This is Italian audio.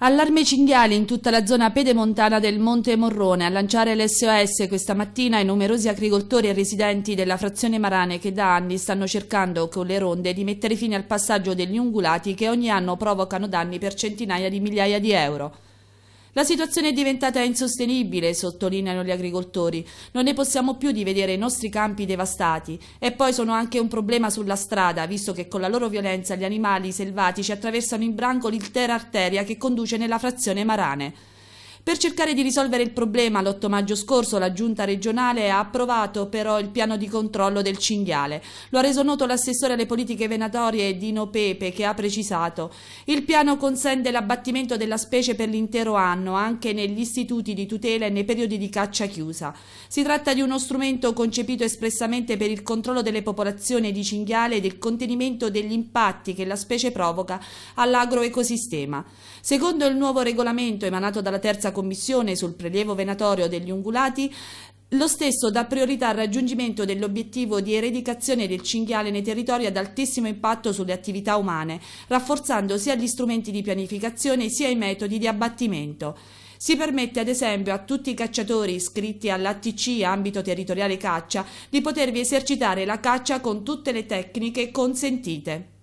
Allarme cinghiali in tutta la zona pedemontana del Monte Morrone. A lanciare l'SOS questa mattina i numerosi agricoltori e residenti della frazione Marane che da anni stanno cercando con le ronde di mettere fine al passaggio degli ungulati che ogni anno provocano danni per centinaia di migliaia di euro. La situazione è diventata insostenibile, sottolineano gli agricoltori. Non ne possiamo più di vedere i nostri campi devastati. E poi sono anche un problema sulla strada, visto che con la loro violenza gli animali selvatici attraversano in branco l'intera arteria che conduce nella frazione Marane. Per cercare di risolvere il problema, l'8 maggio scorso la giunta regionale ha approvato però il piano di controllo del cinghiale. Lo ha reso noto l'assessore alle politiche venatorie Dino Pepe che ha precisato il piano consente l'abbattimento della specie per l'intero anno anche negli istituti di tutela e nei periodi di caccia chiusa. Si tratta di uno strumento concepito espressamente per il controllo delle popolazioni di cinghiale e del contenimento degli impatti che la specie provoca all'agroecosistema. Secondo il nuovo regolamento emanato dalla terza Commissione sul prelievo venatorio degli ungulati lo stesso dà priorità al raggiungimento dell'obiettivo di eredicazione del cinghiale nei territori ad altissimo impatto sulle attività umane, rafforzando sia gli strumenti di pianificazione sia i metodi di abbattimento. Si permette ad esempio a tutti i cacciatori iscritti all'ATC ambito territoriale caccia di potervi esercitare la caccia con tutte le tecniche consentite.